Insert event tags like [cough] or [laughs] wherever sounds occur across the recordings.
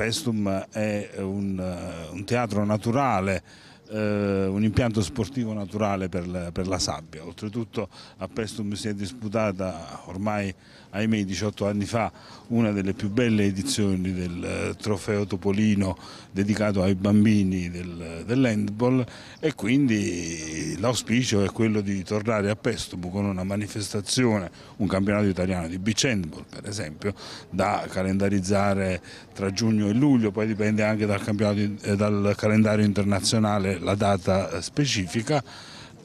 Pestum è un, eh, un teatro naturale eh, un impianto sportivo naturale per la, per la sabbia. Oltretutto a Pestum si è disputata ormai, ahimè, 18 anni fa una delle più belle edizioni del eh, trofeo Topolino dedicato ai bambini del, dell'handball e quindi l'auspicio è quello di tornare a Pestum con una manifestazione, un campionato italiano di beach handball per esempio, da calendarizzare tra giugno e luglio, poi dipende anche dal, eh, dal calendario internazionale la data eh, specifica,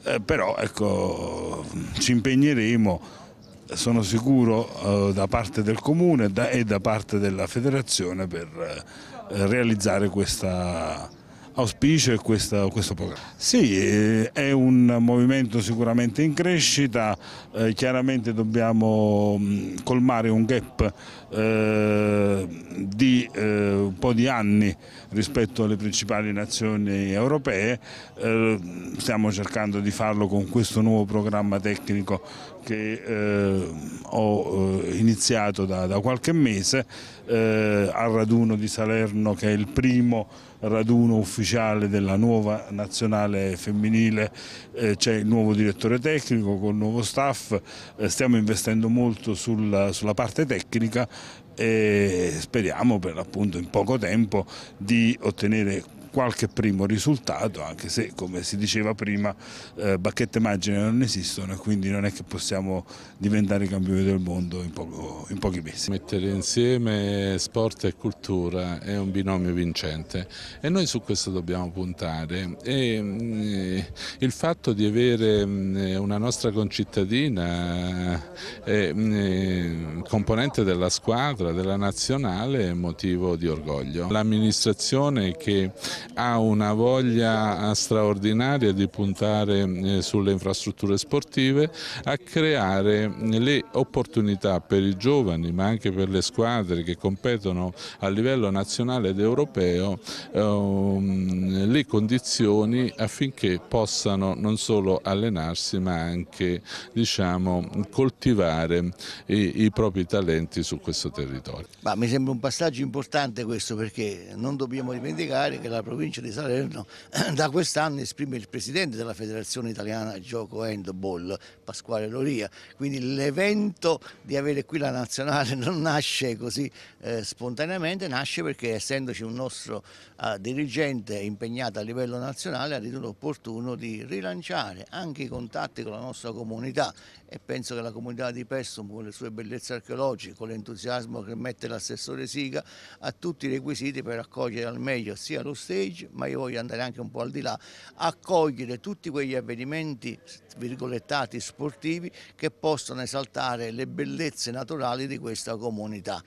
eh, però ecco, ci impegneremo, sono sicuro, eh, da parte del Comune da, e da parte della Federazione per eh, realizzare questa auspicio e questo, questo programma. Sì, eh, è un movimento sicuramente in crescita, eh, chiaramente dobbiamo mm, colmare un gap eh, di eh, po' di anni rispetto alle principali nazioni europee, eh, stiamo cercando di farlo con questo nuovo programma tecnico che eh, ho eh, iniziato da, qualche mese al raduno di Salerno che è il primo raduno ufficiale della nuova nazionale femminile, c'è il nuovo direttore tecnico con il nuovo staff, stiamo investendo molto sulla parte tecnica e speriamo per l'appunto in poco poco tempo di ottenere qualche primo risultato, anche se come si diceva prima eh, bacchette magiche non esistono e quindi non è che possiamo diventare campioni del mondo in, poco, in pochi mesi. Mettere insieme sport e cultura è un binomio vincente e noi su questo dobbiamo puntare e mh, mm, il fatto di avere mh, mm, una nostra concittadina eh, mh, mm, componente della squadra, della nazionale è motivo di orgoglio. L'amministrazione che ha una voglia straordinaria di puntare eh, sulle infrastrutture sportive, a creare eh, le opportunità per i giovani ma anche per le squadre che competono a livello nazionale ed europeo ehm, le condizioni affinché possano non solo allenarsi ma anche diciamo, coltivare i, i propri talenti su questo territorio. Ma mi sembra un passaggio importante questo perché non dobbiamo dimenticare che la provincia provincia di Salerno [clears throat] da quest'anno esprime il presidente della Federazione Italiana Gioco Handball, Pasquale Loria. Quindi l'evento di avere qui la nazionale [laughs] non nasce così eh, spontaneamente, nasce perché essendoci un nostro eh, dirigente impegnato a livello nazionale ha ritenuto opportuno di rilanciare anche i contatti con la nostra comunità e penso che la comunità di Pessum con le sue bellezze archeologiche, con l'entusiasmo che mette l'assessore Siga, ha tutti i requisiti per accogliere al meglio sia lo stage Parigi, ma io voglio andare anche un po' al di là, accogliere tutti quegli avvenimenti virgolettati sportivi che possono esaltare le bellezze naturali di questa comunità.